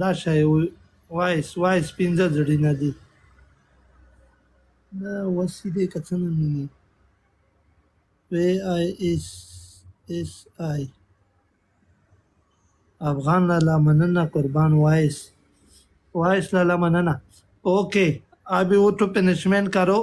دا شی وایس وایس پنځه زړینه دي دا وسی دی که څه نوم یې وی آی ایس ایس آی افغان لالا مننه قربان وایس وایس لالا مننه اوکے ابھی وہ تو پنشمنٹ کرو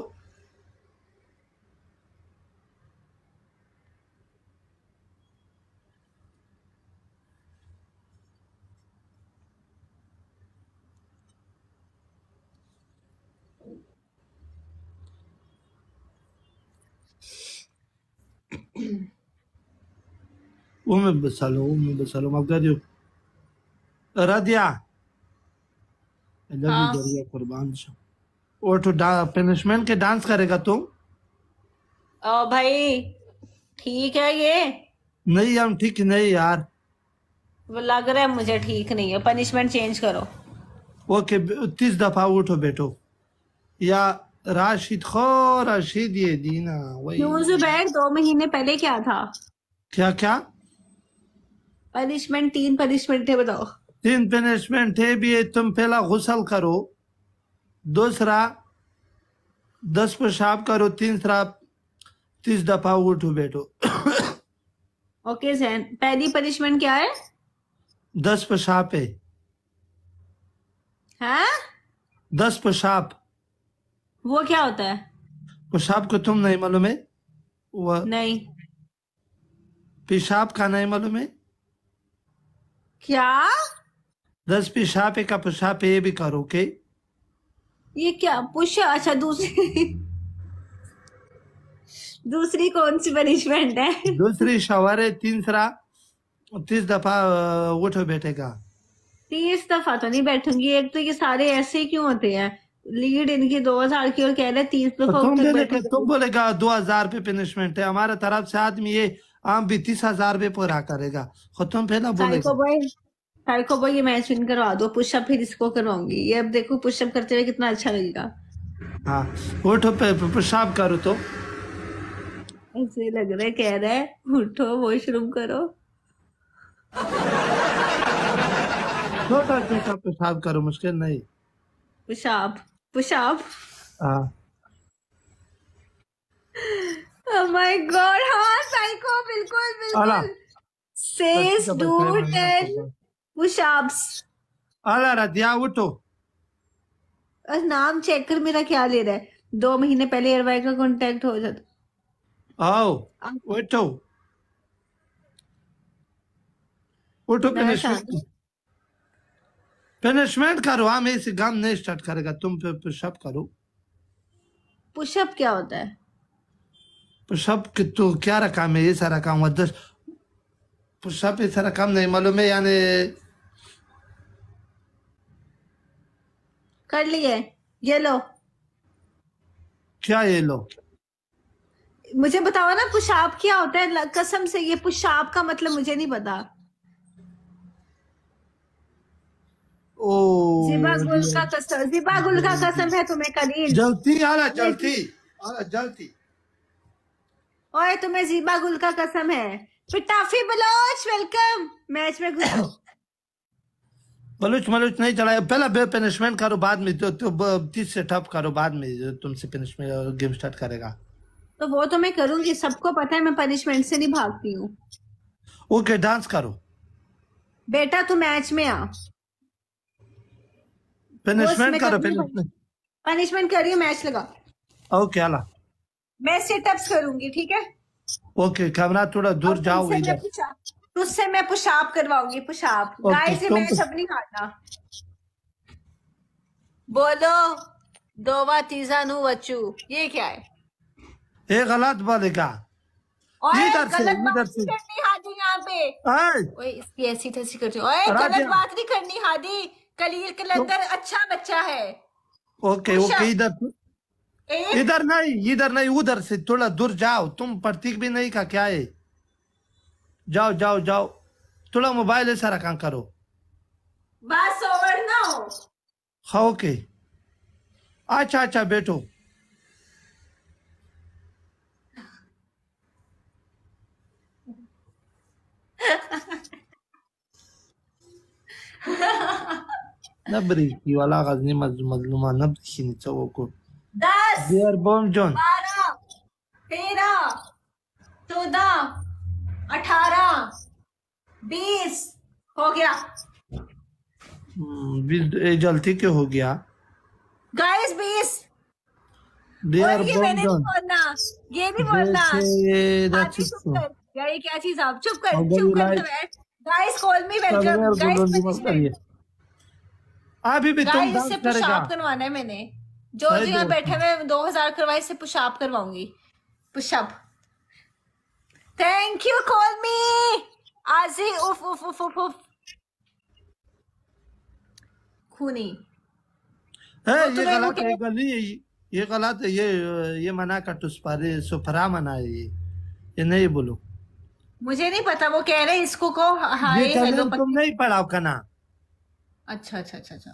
ومن بسلام ومن بسلام أبجديو رضيع अल्लाह की जरिया कुर्बान और तो पनिशमेंट के डांस करेगा तुम ओ भाई ठीक है ये नहीं हम ठीक नहीं यार वो लग रहा है मुझे ठीक नहीं है पनिशमेंट चेंज करो ओके तीस दफा उठो बैठो या राशिद खो राशिद ये दीना वही न्यूज बैग दो महीने पहले क्या था क्या क्या पनिशमेंट तीन पनिशमेंट है बताओ तीन पनिशमेंट है भी है तुम पहला गुसल करो दूसरा दस पेशाब करो तीसरा तीस दफा उठो बैठो ओके सैन पहली पनिशमेंट क्या है दस पेशाब है हा? दस पेशाब वो क्या होता है पेशाब को तुम नहीं मालूम है वह नहीं पेशाब का नहीं मालूम है क्या दस पे का पेशाब ये भी करो के ये क्या पुश अच्छा दूसरी दूसरी कौन सी पनिशमेंट है दूसरी शवर है तीसरा तीस दफा उठो बैठेगा तीस दफा तो नहीं बैठूंगी एक तो ये सारे ऐसे क्यों होते हैं लीड इनकी दो हजार की और कह रहे तीस तो दफा तुम बोलेगा दो हजार पे पनिशमेंट है हमारे तरफ से आदमी ये आम भी तीस हजार रुपए पूरा करेगा खत्म तो पहला बोलेगा भाई को भाई ये मैच विन करवा दो पुशअप फिर इसको करवाऊंगी ये अब देखो पुशअप करते हुए कितना अच्छा लगेगा हाँ उठो पुशअप करो तो ऐसे लग रहा है कह रहा है उठो वॉशरूम करो छोटा छोटा पेशाब करो मुश्किल नहीं पेशाब पेशाब हाँ माय oh गॉड हाँ साइको बिल्कुल बिल्कुल सेस डू टेन पुशअप्स अला रदिया उठो नाम चेक कर मेरा क्या ले रहा है दो महीने पहले एयरवाई का कांटेक्ट हो जाता आओ उठो उठो पनिशमेंट करो हम हाँ, इस गम नहीं स्टार्ट करेगा तुम पुशअप करो पुशअप क्या होता है पुशअप तो कितु तो क्या रकम है ये सारा काम हुआ दस पुशअप तो ये सारा काम नहीं मालूम है यानी कर लिए ये लो क्या ये लो मुझे बताओ ना पुशाब क्या होता है कसम से ये पुशाब का मतलब मुझे नहीं पता ओ जिबा गुल का कसम जिबा गुल का कसम है तुम्हें कलील जलती आला जलती आला जलती ओए तुम्हें जीबा गुल का कसम है पिटाफी बलोच वेलकम मैच में गुल बलूच मलूच नहीं चलाया पहला बे पनिशमेंट करो बाद में तो, तो तीस से टॉप करो बाद में तुमसे पनिशमेंट गेम स्टार्ट करेगा तो वो तो मैं करूंगी सबको पता है मैं पनिशमेंट से नहीं भागती हूँ ओके डांस करो बेटा तू मैच में आ पनिशमेंट करो तो पनिशमेंट करियो मैच लगा ओके आला मैं सेटअप्स करूंगी ठीक है ओके कैमरा थोड़ा दूर जाओ उससे मैं पुशाब करवाऊंगी पुशाब गाय से मैं सब नहीं खाना बोलो दोवा तीजा नु बच्चू ये क्या है ये गलत बात है क्या इधर से इधर से करनी हादी यहाँ पे ओए इसकी ऐसी तैसी करती ओए गलत बात नहीं करनी हादी कलील कलंदर तो- अच्छा बच्चा है ओके ओके इधर Eh? इधर नहीं इधर नहीं उधर से थोड़ा दूर जाओ तुम प्रतीक भी नहीं का क्या है जाओ जाओ जाओ थोड़ा मोबाइल है सारा काम करो बस ओवर हाँ ओके अच्छा अच्छा बैठो नब्री वाला मजलूमा नब्री चौको दस जोन बारह तेरह चौदह अठारह बीस हो गया hmm, जल्दी क्यों हो गया गाइस बीस ये मैंने बोलना ये भी बोलना यार ये क्या चीज आप चुप कर चुप कर guys call me welcome guys अभी भी तुम डांस करेगा करवाना है मैंने जो जो यहाँ बैठे मैं दो हजार करवाई से पुशाप करवाऊंगी pushup thank you call me आजी उफ उफ उफ उफ उफ खूनी है तो ये गलत है गली ये गलत है ये ये मना कर का तो तुस्पारे सुफरा मना है ये ये नहीं बोलो मुझे नहीं पता वो कह रहे इसको को हाय हेलो तुम नहीं पढ़ा आपका ना अच्छा अच्छा अच्छा अच्छा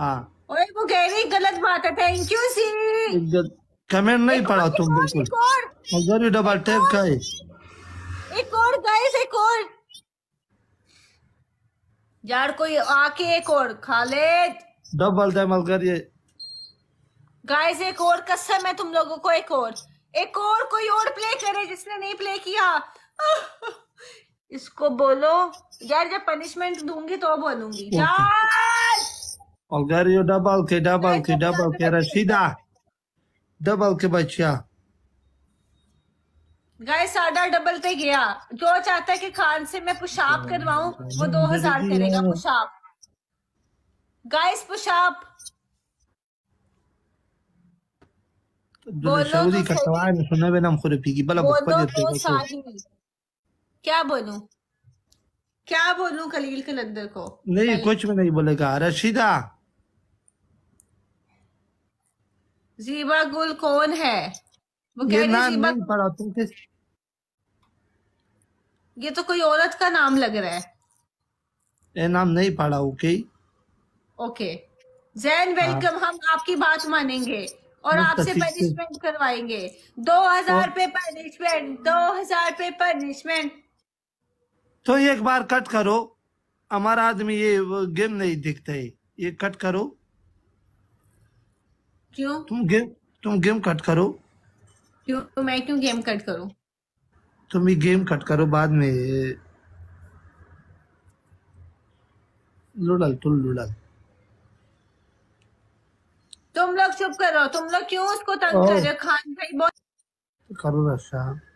हाँ। ओए वो कह रही गलत बात है थैंक यू सी कमेंट नहीं पढ़ा तुम बिल्कुल अगर यू डबल टैप का है एक और गाइस एक और यार कोई आके एक और खालिद डबल डबल ये गाइस एक और कसम है तुम लोगों को एक और एक और कोई और प्ले करे जिसने नहीं प्ले किया इसको बोलो यार जब पनिशमेंट दूंगी तो बोलूंगी यार अलगारियो डबल के डबल के डबल के रशीदा डबल के बच्चा गाय साडा डबल पे गया जो चाहता है कि खान से मैं पुशाप हाँ, करवाऊं हाँ, वो दो हजार करेगा पुशाप गाइस पुशाप तो तो क्या बोलूं क्या बोलूं खलील कलंदर को नहीं कुछ भी नहीं बोलेगा रशीदा जीबा गुल कौन है वो कह रही जीबा पढ़ा तुम किस ये तो कोई औरत का नाम लग रहा है ये नाम नहीं पढ़ा ओके ओके जैन हाँ। वेलकम हम आपकी बात मानेंगे और आपसे पनिशमेंट करवाएंगे दो हजार पे पनिशमेंट दो हजार पे पनिशमेंट तो एक बार कट करो हमारा आदमी ये गेम नहीं दिखता है ये कट करो क्यों तुम गेम तुम गेम कट करो क्यों तो मैं क्यों गेम कट करूं तुम ये गेम कट करो बाद में लुड़ल तुम लुड़ल तुम लोग चुप करो तुम लोग क्यों उसको तंग कर रहे हो खान भाई बहुत करो रशा